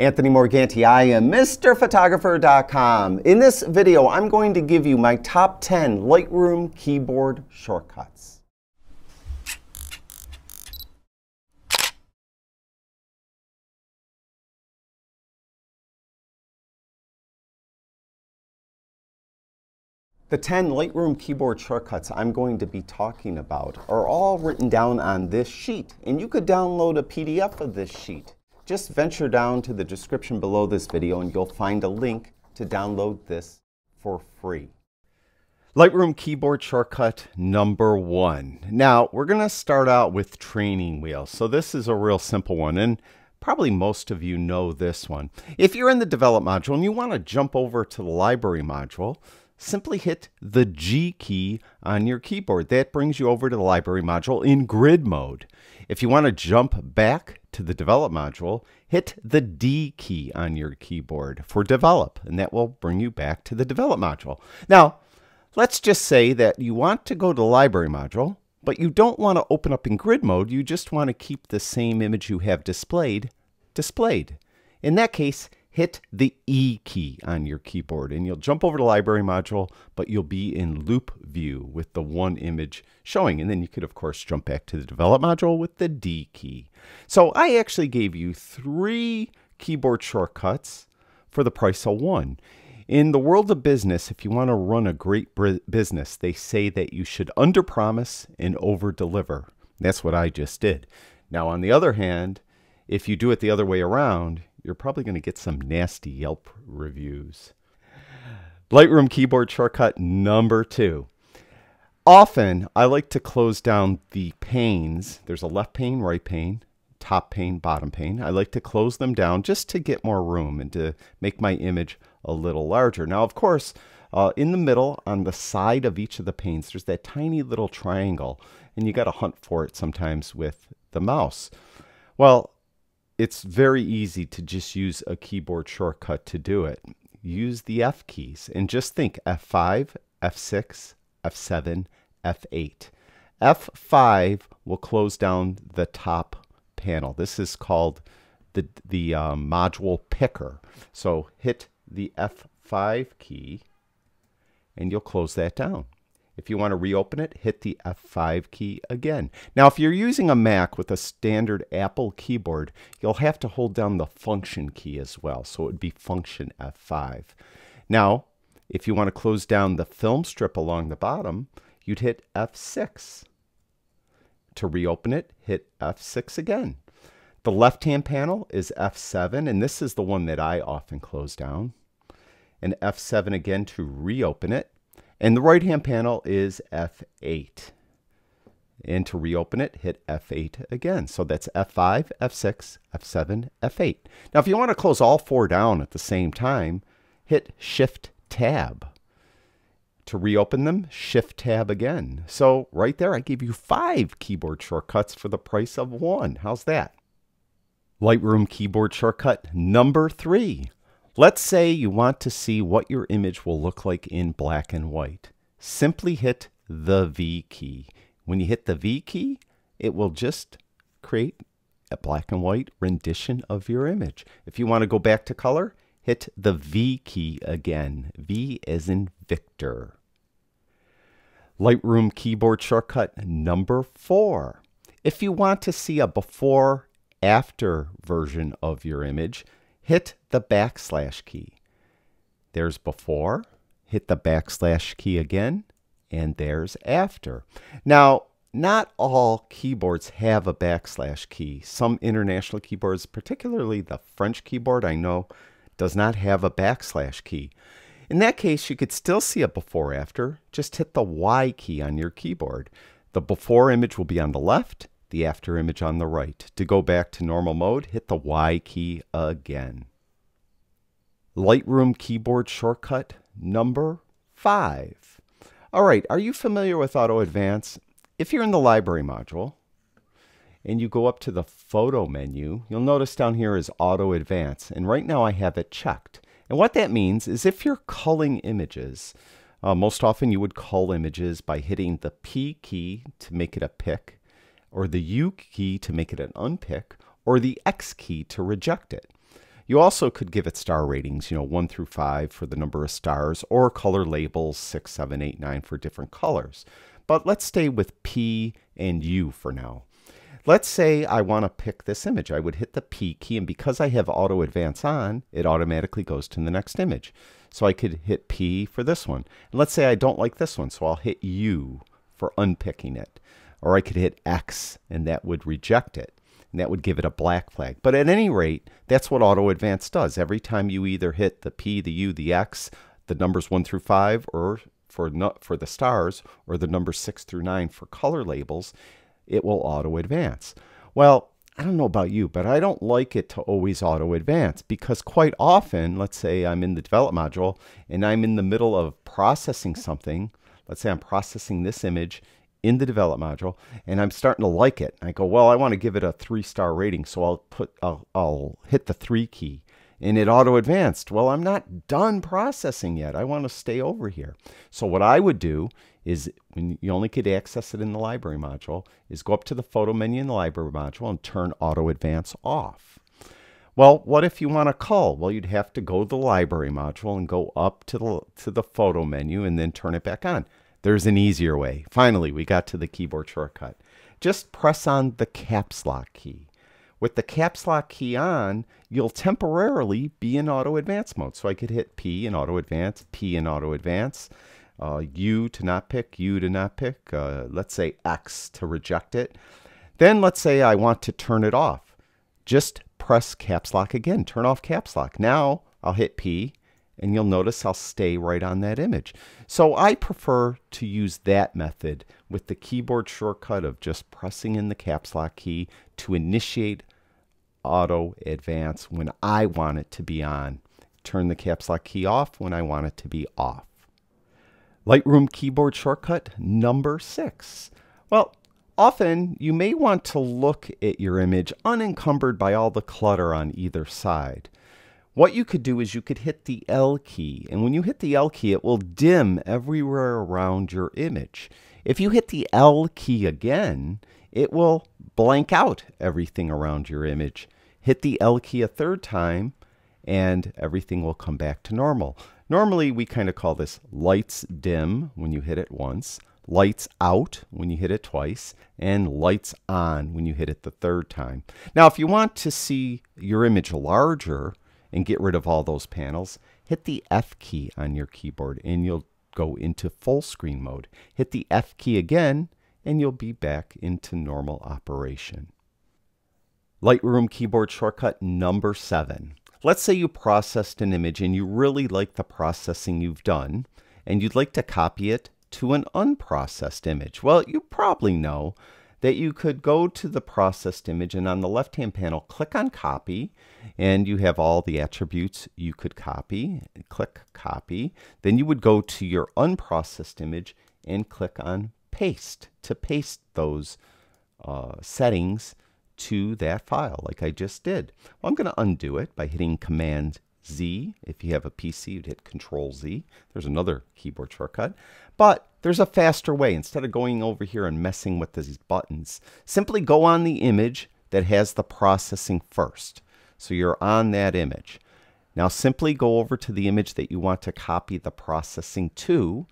Anthony Morganti. I am MrPhotographer.com. In this video, I'm going to give you my top 10 Lightroom keyboard shortcuts. The 10 Lightroom keyboard shortcuts I'm going to be talking about are all written down on this sheet, and you could download a PDF of this sheet. Just venture down to the description below this video and you'll find a link to download this for free. Lightroom keyboard shortcut number one. Now we're gonna start out with training wheels. So this is a real simple one and Probably most of you know this one. If you're in the develop module and you want to jump over to the library module, simply hit the G key on your keyboard. That brings you over to the library module in grid mode. If you want to jump back to the develop module, hit the D key on your keyboard for develop, and that will bring you back to the develop module. Now, let's just say that you want to go to the library module, but you don't want to open up in grid mode. You just want to keep the same image you have displayed displayed. In that case, hit the E key on your keyboard and you'll jump over to library module, but you'll be in loop view with the one image showing. And then you could of course jump back to the develop module with the D key. So I actually gave you three keyboard shortcuts for the price of one. In the world of business, if you want to run a great business, they say that you should underpromise and overdeliver. That's what I just did. Now, on the other hand, if you do it the other way around, you're probably going to get some nasty Yelp reviews. Lightroom keyboard shortcut number two. Often, I like to close down the panes. There's a left pane, right pane, top pane, bottom pane. I like to close them down just to get more room and to make my image a little larger. Now, of course, uh, in the middle, on the side of each of the panes, there's that tiny little triangle, and you got to hunt for it sometimes with the mouse. Well, it's very easy to just use a keyboard shortcut to do it. Use the F keys and just think F5, F6, F7, F8. F5 will close down the top panel. This is called the, the uh, module picker. So hit the F5 key and you'll close that down. If you want to reopen it, hit the F5 key again. Now, if you're using a Mac with a standard Apple keyboard, you'll have to hold down the function key as well. So it would be function F5. Now, if you want to close down the film strip along the bottom, you'd hit F6. To reopen it, hit F6 again. The left-hand panel is F7, and this is the one that I often close down. And F7 again to reopen it. And the right-hand panel is F8. And to reopen it, hit F8 again. So that's F5, F6, F7, F8. Now, if you want to close all four down at the same time, hit Shift Tab. To reopen them, Shift Tab again. So right there, I gave you five keyboard shortcuts for the price of one. How's that? Lightroom keyboard shortcut number three Let's say you want to see what your image will look like in black and white. Simply hit the V key. When you hit the V key, it will just create a black and white rendition of your image. If you want to go back to color, hit the V key again. V as in Victor. Lightroom keyboard shortcut number four. If you want to see a before after version of your image, hit the backslash key. There's before, hit the backslash key again, and there's after. Now, not all keyboards have a backslash key. Some international keyboards, particularly the French keyboard I know, does not have a backslash key. In that case, you could still see a before after, just hit the Y key on your keyboard. The before image will be on the left, the after image on the right. To go back to normal mode, hit the Y key again. Lightroom keyboard shortcut number five. All right, are you familiar with Auto Advance? If you're in the library module and you go up to the photo menu, you'll notice down here is Auto Advance. And right now I have it checked. And what that means is if you're culling images, uh, most often you would cull images by hitting the P key to make it a pick or the U key to make it an unpick, or the X key to reject it. You also could give it star ratings, you know, 1 through 5 for the number of stars, or color labels 6, 7, 8, 9 for different colors. But let's stay with P and U for now. Let's say I want to pick this image. I would hit the P key, and because I have auto advance on, it automatically goes to the next image. So I could hit P for this one. And let's say I don't like this one, so I'll hit U for unpicking it or I could hit X and that would reject it. And that would give it a black flag. But at any rate, that's what auto advance does. Every time you either hit the P, the U, the X, the numbers 1 through 5 or for for the stars or the numbers 6 through 9 for color labels, it will auto advance. Well, I don't know about you, but I don't like it to always auto advance because quite often, let's say I'm in the develop module and I'm in the middle of processing something. Let's say I'm processing this image in the develop module and I'm starting to like it. I go, well, I want to give it a three star rating. So I'll put, I'll, I'll hit the three key and it auto advanced. Well, I'm not done processing yet. I want to stay over here. So what I would do is when you only could access it in the library module is go up to the photo menu in the library module and turn auto advance off. Well, what if you want to call? Well, you'd have to go to the library module and go up to the, to the photo menu and then turn it back on. There's an easier way. Finally, we got to the keyboard shortcut. Just press on the caps lock key. With the caps lock key on, you'll temporarily be in auto advance mode. So I could hit P in auto advance, P in auto advance, uh, U to not pick, U to not pick, uh, let's say X to reject it. Then let's say I want to turn it off. Just press caps lock again, turn off caps lock. Now I'll hit P, and you'll notice I'll stay right on that image. So I prefer to use that method with the keyboard shortcut of just pressing in the caps lock key to initiate auto advance when I want it to be on. Turn the caps lock key off when I want it to be off. Lightroom keyboard shortcut number six. Well, often you may want to look at your image unencumbered by all the clutter on either side. What you could do is you could hit the L key, and when you hit the L key, it will dim everywhere around your image. If you hit the L key again, it will blank out everything around your image. Hit the L key a third time, and everything will come back to normal. Normally, we kind of call this lights dim when you hit it once, lights out when you hit it twice, and lights on when you hit it the third time. Now, if you want to see your image larger, and get rid of all those panels, hit the F key on your keyboard and you'll go into full screen mode. Hit the F key again and you'll be back into normal operation. Lightroom keyboard shortcut number seven. Let's say you processed an image and you really like the processing you've done and you'd like to copy it to an unprocessed image. Well, you probably know that you could go to the processed image and on the left hand panel click on copy and you have all the attributes you could copy click copy then you would go to your unprocessed image and click on paste to paste those uh, settings to that file like I just did. Well, I'm going to undo it by hitting command Z. If you have a PC, you'd hit Control Z. There's another keyboard shortcut. But there's a faster way. Instead of going over here and messing with these buttons, simply go on the image that has the processing first. So you're on that image. Now simply go over to the image that you want to copy the processing to,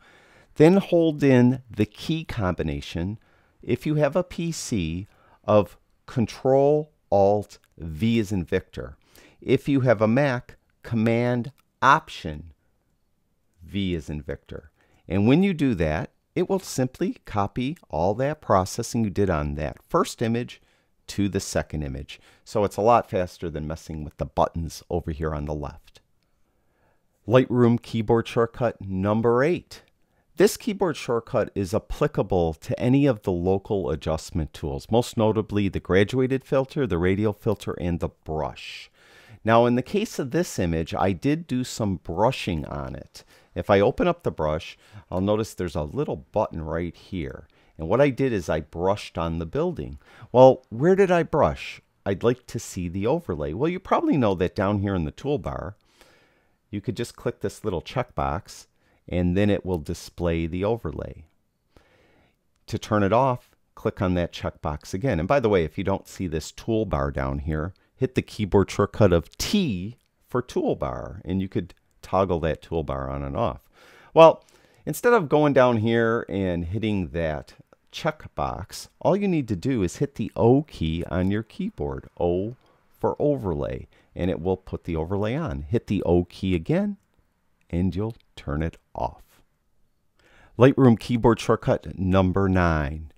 then hold in the key combination, if you have a PC, of Control Alt V as in Victor. If you have a Mac, Command Option V is in Victor. And when you do that, it will simply copy all that processing you did on that first image to the second image. So it's a lot faster than messing with the buttons over here on the left. Lightroom keyboard shortcut number eight. This keyboard shortcut is applicable to any of the local adjustment tools, most notably the graduated filter, the radial filter, and the brush. Now in the case of this image, I did do some brushing on it. If I open up the brush, I'll notice there's a little button right here. And what I did is I brushed on the building. Well, where did I brush? I'd like to see the overlay. Well, you probably know that down here in the toolbar, you could just click this little checkbox and then it will display the overlay. To turn it off, click on that checkbox again. And by the way, if you don't see this toolbar down here, hit the keyboard shortcut of T for toolbar, and you could toggle that toolbar on and off. Well, instead of going down here and hitting that checkbox, all you need to do is hit the O key on your keyboard, O for overlay, and it will put the overlay on. Hit the O key again, and you'll turn it off. Lightroom keyboard shortcut number nine.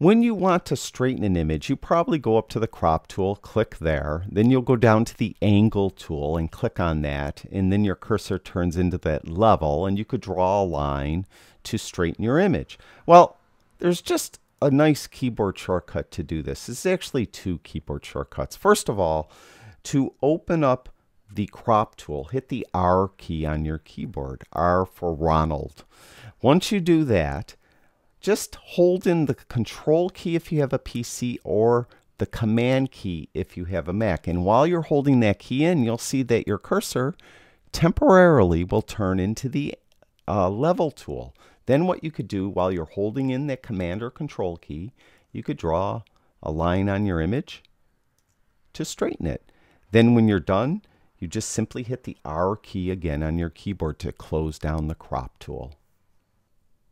When you want to straighten an image, you probably go up to the crop tool, click there, then you'll go down to the angle tool and click on that, and then your cursor turns into that level, and you could draw a line to straighten your image. Well, there's just a nice keyboard shortcut to do this. It's actually two keyboard shortcuts. First of all, to open up the crop tool, hit the R key on your keyboard, R for Ronald. Once you do that, just hold in the control key if you have a PC or the command key if you have a Mac. And while you're holding that key in, you'll see that your cursor temporarily will turn into the uh, level tool. Then what you could do while you're holding in that command or control key, you could draw a line on your image to straighten it. Then when you're done, you just simply hit the R key again on your keyboard to close down the crop tool.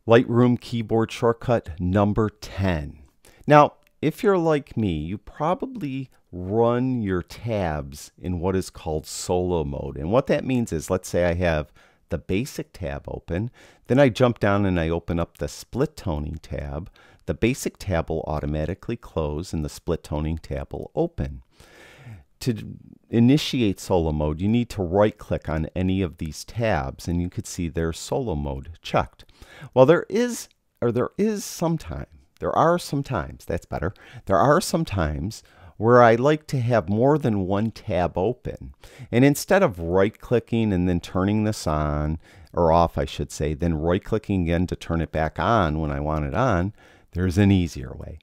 Lightroom keyboard shortcut number 10. Now, if you're like me, you probably run your tabs in what is called solo mode. And what that means is, let's say I have the basic tab open, then I jump down and I open up the split toning tab. The basic tab will automatically close and the split toning tab will open to initiate solo mode, you need to right click on any of these tabs and you could see their solo mode checked. Well, there is, or there is sometimes, there are some times, that's better, there are some times where I like to have more than one tab open. And instead of right clicking and then turning this on, or off I should say, then right clicking again to turn it back on when I want it on, there's an easier way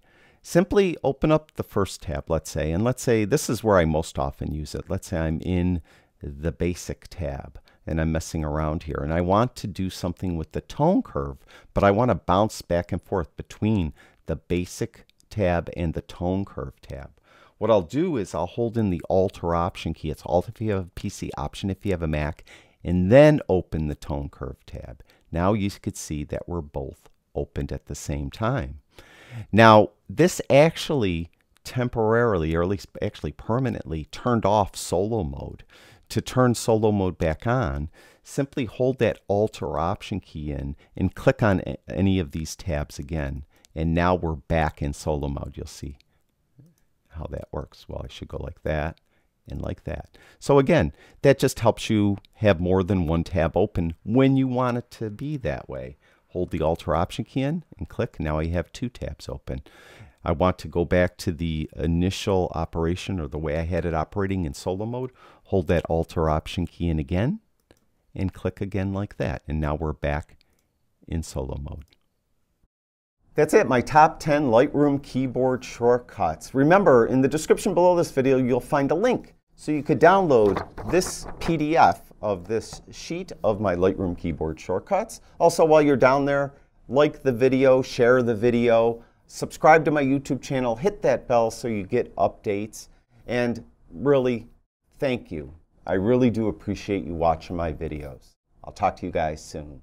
simply open up the first tab, let's say, and let's say this is where I most often use it. Let's say I'm in the basic tab and I'm messing around here and I want to do something with the tone curve, but I want to bounce back and forth between the basic tab and the tone curve tab. What I'll do is I'll hold in the Alt or Option key. It's Alt if you have a PC, Option if you have a Mac, and then open the Tone Curve tab. Now you could see that we're both opened at the same time. Now, this actually temporarily, or at least actually permanently, turned off solo mode. To turn solo mode back on, simply hold that Alt or Option key in and click on any of these tabs again. And now we're back in solo mode. You'll see how that works. Well, I should go like that and like that. So again, that just helps you have more than one tab open when you want it to be that way hold the Alt or Option key in and click. Now I have two tabs open. I want to go back to the initial operation or the way I had it operating in solo mode. Hold that Alt or Option key in again and click again like that. And now we're back in solo mode. That's it, my top 10 Lightroom keyboard shortcuts. Remember, in the description below this video, you'll find a link so you could download this PDF of this sheet of my Lightroom keyboard shortcuts. Also, while you're down there, like the video, share the video, subscribe to my YouTube channel, hit that bell so you get updates, and really, thank you. I really do appreciate you watching my videos. I'll talk to you guys soon.